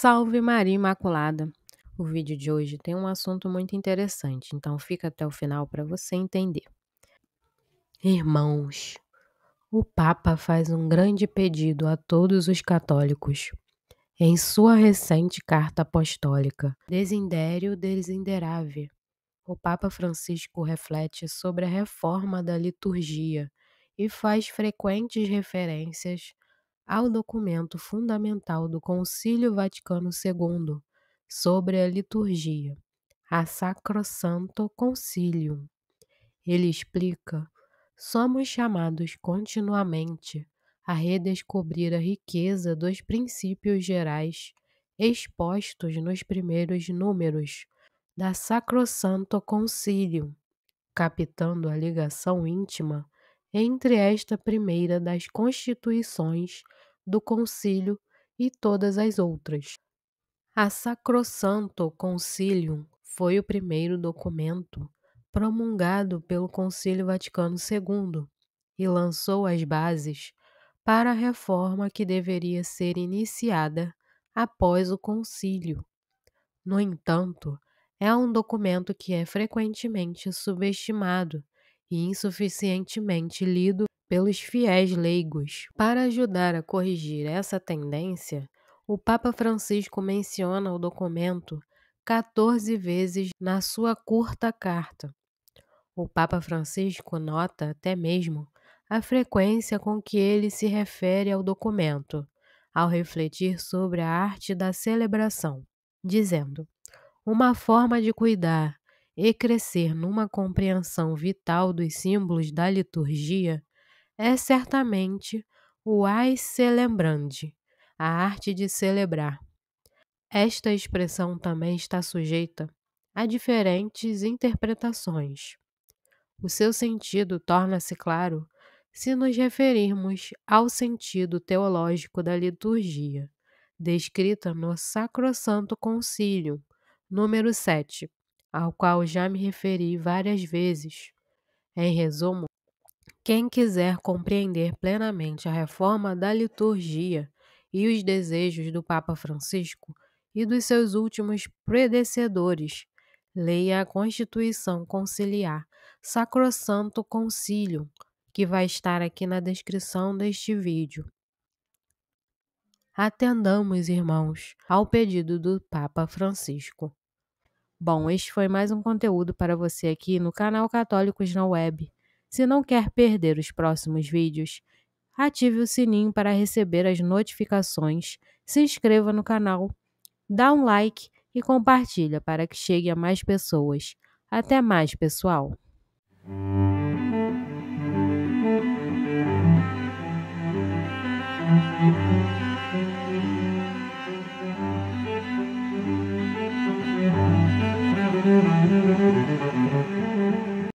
Salve Maria Imaculada! O vídeo de hoje tem um assunto muito interessante, então fica até o final para você entender. Irmãos, o Papa faz um grande pedido a todos os católicos. Em sua recente carta apostólica, Desindério Desiderave, o Papa Francisco reflete sobre a reforma da liturgia e faz frequentes referências ao documento fundamental do Concílio Vaticano II sobre a liturgia, a Sacrosanto Concilium. Ele explica: somos chamados continuamente a redescobrir a riqueza dos princípios gerais expostos nos primeiros números da Sacrosanto Concílio, captando a ligação íntima entre esta primeira das constituições do concílio e todas as outras. A Sacrosanto Concilium foi o primeiro documento promulgado pelo Concílio Vaticano II e lançou as bases para a reforma que deveria ser iniciada após o concílio. No entanto, é um documento que é frequentemente subestimado e insuficientemente lido pelos fiéis leigos. Para ajudar a corrigir essa tendência, o Papa Francisco menciona o documento 14 vezes na sua curta carta. O Papa Francisco nota até mesmo a frequência com que ele se refere ao documento, ao refletir sobre a arte da celebração, dizendo: Uma forma de cuidar, e crescer numa compreensão vital dos símbolos da liturgia é certamente o ais celebrandi, a arte de celebrar. Esta expressão também está sujeita a diferentes interpretações. O seu sentido torna-se claro se nos referirmos ao sentido teológico da liturgia, descrita no Sacrosanto Concílio, número 7, ao qual já me referi várias vezes. Em resumo, quem quiser compreender plenamente a reforma da liturgia e os desejos do Papa Francisco e dos seus últimos predecessores, leia a Constituição Conciliar, Sacrosanto Concílio, que vai estar aqui na descrição deste vídeo. Atendamos, irmãos, ao pedido do Papa Francisco. Bom, este foi mais um conteúdo para você aqui no canal Católicos na Web. Se não quer perder os próximos vídeos, ative o sininho para receber as notificações, se inscreva no canal, dá um like e compartilha para que chegue a mais pessoas. Até mais, pessoal!